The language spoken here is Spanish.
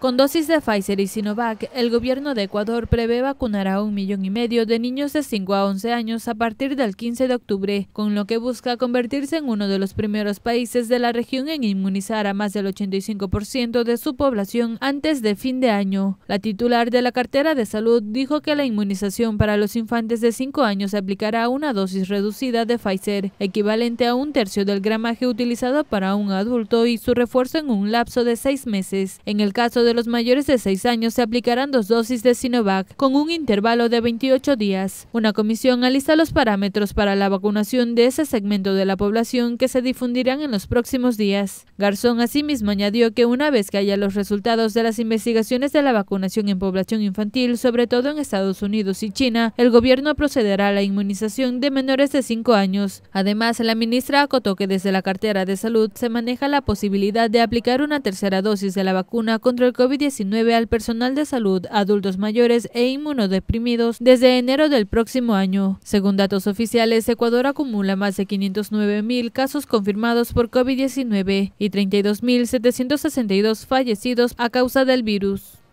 Con dosis de Pfizer y Sinovac, el gobierno de Ecuador prevé vacunar a un millón y medio de niños de 5 a 11 años a partir del 15 de octubre, con lo que busca convertirse en uno de los primeros países de la región en inmunizar a más del 85% de su población antes de fin de año. La titular de la cartera de salud dijo que la inmunización para los infantes de 5 años se aplicará a una dosis reducida de Pfizer, equivalente a un tercio del gramaje utilizado para un adulto y su refuerzo en un lapso de seis meses. En el caso de de los mayores de 6 años se aplicarán dos dosis de Sinovac con un intervalo de 28 días. Una comisión alista los parámetros para la vacunación de ese segmento de la población que se difundirán en los próximos días. Garzón asimismo añadió que una vez que haya los resultados de las investigaciones de la vacunación en población infantil, sobre todo en Estados Unidos y China, el gobierno procederá a la inmunización de menores de 5 años. Además, la ministra acotó que desde la cartera de salud se maneja la posibilidad de aplicar una tercera dosis de la vacuna contra el COVID-19 al personal de salud, adultos mayores e inmunodeprimidos desde enero del próximo año. Según datos oficiales, Ecuador acumula más de 509.000 casos confirmados por COVID-19 y 32.762 fallecidos a causa del virus.